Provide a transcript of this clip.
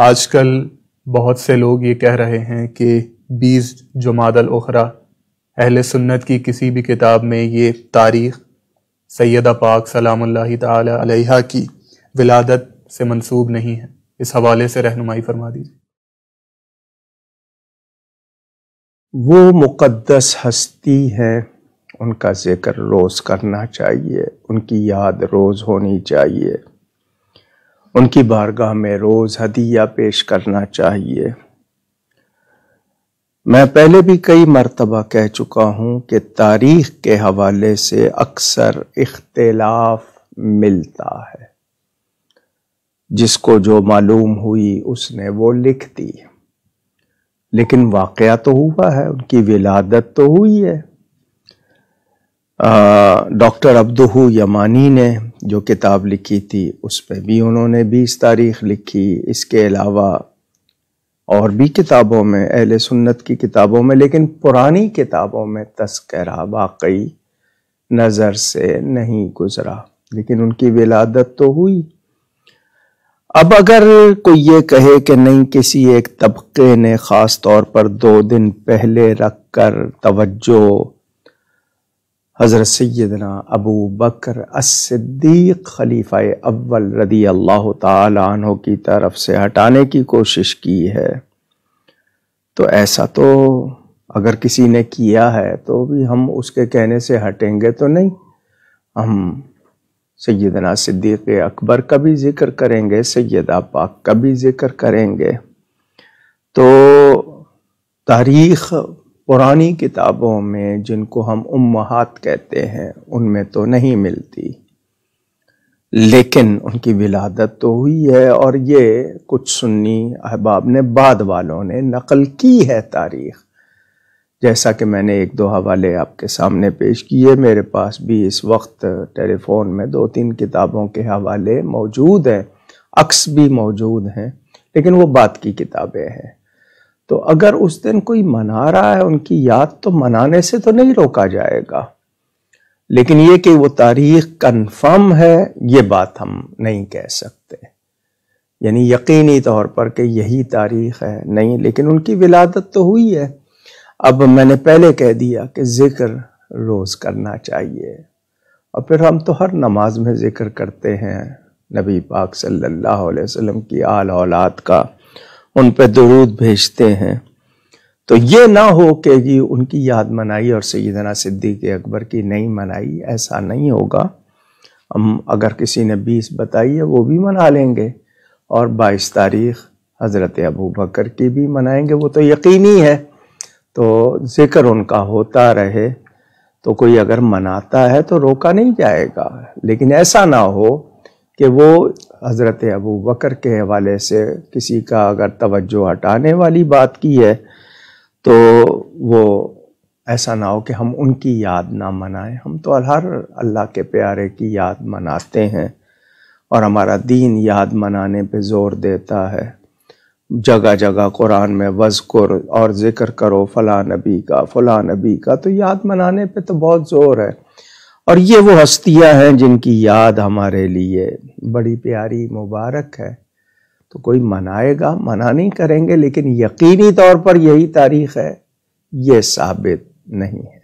आजकल बहुत से लोग ये कह रहे हैं कि बीस जमादल ओखरा अहल सुन्नत की किसी भी किताब में ये तारीख़ सैदा पाक सलाम तह की विलादत से मंसूब नहीं है इस हवाले से रहनुमाई फरमा दीजिए वो मुक़दस हस्ती हैं उनका ज़िक्र रोज़ करना चाहिए उनकी याद रोज़ होनी चाहिए उनकी बारगाह में रोज हदिया पेश करना चाहिए मैं पहले भी कई मरतबा कह चुका हूं कि तारीख के हवाले से अक्सर इख्तलाफ मिलता है जिसको जो मालूम हुई उसने वो लिख दी लेकिन वाक़ तो हुआ है उनकी विलादत तो हुई है डॉक्टर अब्दुहू यमानी ने जो किताब लिखी थी उस पर भी उन्होंने बीस तारीख लिखी इसके अलावा और भी किताबों में अहल सुन्नत की किताबों में लेकिन पुरानी किताबों में तस्करा वाकई नज़र से नहीं गुजरा लेकिन उनकी विलादत तो हुई अब अगर कोई ये कहे कि नहीं किसी एक तबके ने ख़ास तौर पर दो दिन पहले रख कर तवज्जो हज़रत सैदना अबू बकर खलीफ़ा अव्वल रदी अल्लाह तनों की तरफ से हटाने की कोशिश की है तो ऐसा तो अगर किसी ने किया है तो भी हम उसके कहने से हटेंगे तो नहीं हम सैदना सिद्दीक़ अकबर का भी ज़िक्र करेंगे सैदा पाक का भी ज़िक्र करेंगे तो तारीख़ पुरानी किताबों में जिनको हम उम्महात कहते हैं उनमें तो नहीं मिलती लेकिन उनकी विलादत तो हुई है और ये कुछ सुन्नी अहबाब ने बाद वालों ने नकल की है तारीख जैसा कि मैंने एक दो हवाले आपके सामने पेश किए मेरे पास भी इस वक्त टेलीफोन में दो तीन किताबों के हवाले मौजूद हैं अक्स भी मौजूद हैं लेकिन वो बात की किताबें हैं तो अगर उस दिन कोई मना रहा है उनकी याद तो मनाने से तो नहीं रोका जाएगा लेकिन ये कि वो तारीख कन्फर्म है ये बात हम नहीं कह सकते यानी यकीनी तौर पर कि यही तारीख है नहीं लेकिन उनकी विलादत तो हुई है अब मैंने पहले कह दिया कि ज़िक्र रोज़ करना चाहिए और फिर हम तो हर नमाज में ज़िक्र करते हैं नबी पाक सल्लल्लाहु अलैहि वसल्लम की आल औलाद का उन पर दरूद भेजते हैं तो ये ना हो कि जी उनकी याद मनाई और सैदना सिद्दीक अकबर की नहीं मनाई ऐसा नहीं होगा हम अगर किसी ने बीस बताई है वो भी मना लेंगे और बाईस तारीख हज़रत अबू बकर की भी मनाएंगे वो तो यकीनी है तो ज़िक्र उनका होता रहे तो कोई अगर मनाता है तो रोका नहीं जाएगा लेकिन ऐसा ना हो कि वो हज़रत अबू बकर के हवाले से किसी का अगर तवज्जो हटाने वाली बात की है तो वो ऐसा ना हो कि हम उनकी याद ना मनाएं हम तो हर अल्लाह के प्यारे की याद मनाते हैं और हमारा दीन याद मनाने पे ज़ोर देता है जगह जगह कुरान में वजकुर और ज़िक्र करो फ़लाँ नबी का फ़लाँ नबी का तो याद मनाने पे तो बहुत ज़ोर है और ये वो हस्तियां हैं जिनकी याद हमारे लिए बड़ी प्यारी मुबारक है तो कोई मनाएगा मना नहीं करेंगे लेकिन यकीनी तौर पर यही तारीख है ये साबित नहीं है